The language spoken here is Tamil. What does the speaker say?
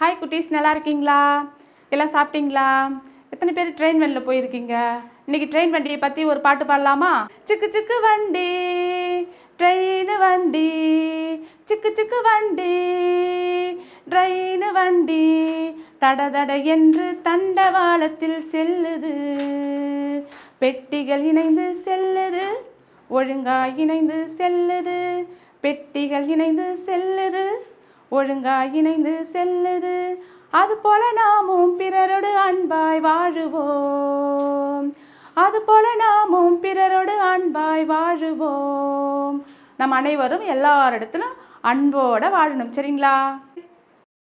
ஹாய் குட்டீஸ் நல்லா இருக்கீங்களா எல்லாம் சாப்பிட்டீங்களா எத்தனை பேர் ட்ரெயின் வண்டியில் போயிருக்கீங்க இன்னைக்கு ட்ரெயின் வண்டியை பற்றி ஒரு பாட்டு பாடலாமா சிக்கு சிக்கு வண்டி ட்ரெயின் வண்டி சிக்கு சிக்கு வண்டி ட்ரெயின் வண்டி தட தட என்று தண்டவாளத்தில் செல்லுது பெட்டிகள் இணைந்து செல்லுது ஒழுங்காய் இணைந்து செல்லுது பெட்டிகள் இணைந்து செல்லுது ஒழுங்காக இணைந்து செல்லுது அது போல நாமும் பிறரோடு அன்பாய் வாழுவோம் அது போல நாமும் பிறரோடு அன்பாய் வாழுவோம் நம் அனைவரும் எல்லாரிடத்திலும் அன்போட வாழணும் சரிங்களா